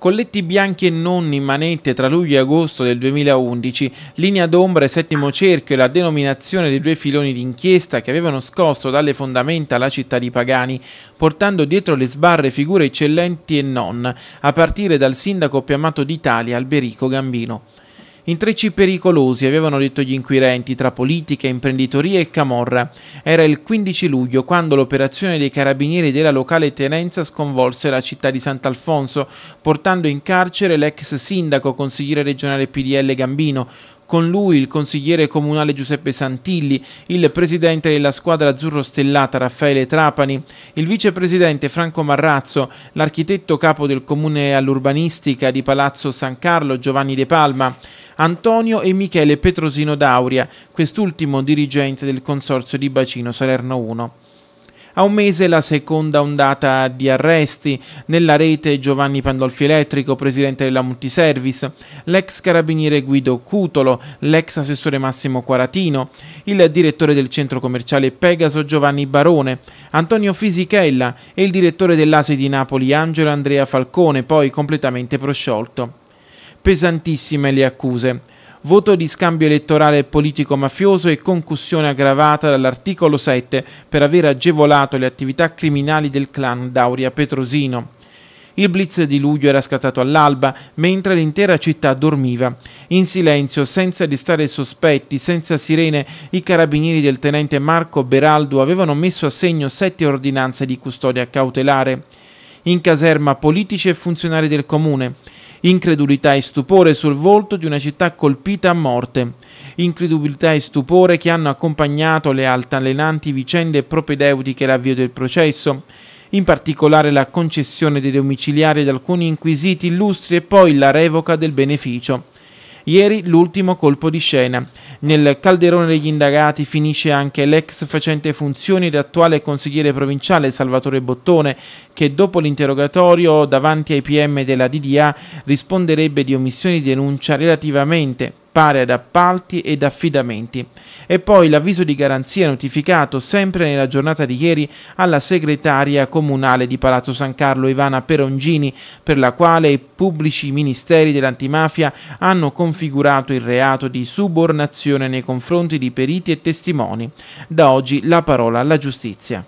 Colletti bianchi e nonni in manette tra luglio e agosto del 2011, linea d'ombra e settimo cerchio e la denominazione dei due filoni d'inchiesta che avevano scosso dalle fondamenta la città di Pagani, portando dietro le sbarre figure eccellenti e non, a partire dal sindaco più amato d'Italia Alberico Gambino. Intrecci pericolosi, avevano detto gli inquirenti, tra politica, imprenditoria e camorra. Era il 15 luglio quando l'operazione dei carabinieri della locale tenenza sconvolse la città di Sant'Alfonso, portando in carcere l'ex sindaco, consigliere regionale PDL Gambino, con lui il consigliere comunale Giuseppe Santilli, il presidente della squadra azzurro stellata Raffaele Trapani, il vicepresidente Franco Marrazzo, l'architetto capo del comune all'urbanistica di Palazzo San Carlo Giovanni De Palma, Antonio e Michele Petrosino Dauria, quest'ultimo dirigente del consorzio di Bacino Salerno 1. A un mese la seconda ondata di arresti, nella rete Giovanni Pandolfi Elettrico, presidente della Multiservice, l'ex carabiniere Guido Cutolo, l'ex assessore Massimo Quaratino, il direttore del centro commerciale Pegaso Giovanni Barone, Antonio Fisichella e il direttore dell'ASE di Napoli Angelo Andrea Falcone, poi completamente prosciolto. Pesantissime le accuse voto di scambio elettorale politico-mafioso e concussione aggravata dall'articolo 7 per aver agevolato le attività criminali del clan Dauria Petrosino. Il blitz di luglio era scattato all'alba, mentre l'intera città dormiva. In silenzio, senza distare sospetti, senza sirene, i carabinieri del tenente Marco Beraldo avevano messo a segno sette ordinanze di custodia cautelare. In caserma politici e funzionari del comune, Incredulità e stupore sul volto di una città colpita a morte. Incredulità e stupore che hanno accompagnato le altalenanti vicende propedeutiche all'avvio del processo in particolare la concessione dei domiciliari ad alcuni inquisiti illustri e poi la revoca del beneficio. Ieri l'ultimo colpo di scena, nel calderone degli indagati finisce anche l'ex facente funzioni ed attuale consigliere provinciale Salvatore Bottone che dopo l'interrogatorio davanti ai PM della DDA risponderebbe di omissioni di denuncia relativamente pari ad appalti ed affidamenti. E poi l'avviso di garanzia notificato sempre nella giornata di ieri alla segretaria comunale di Palazzo San Carlo Ivana Perongini, per la quale i pubblici ministeri dell'antimafia hanno configurato il reato di subornazione nei confronti di periti e testimoni. Da oggi la parola alla giustizia.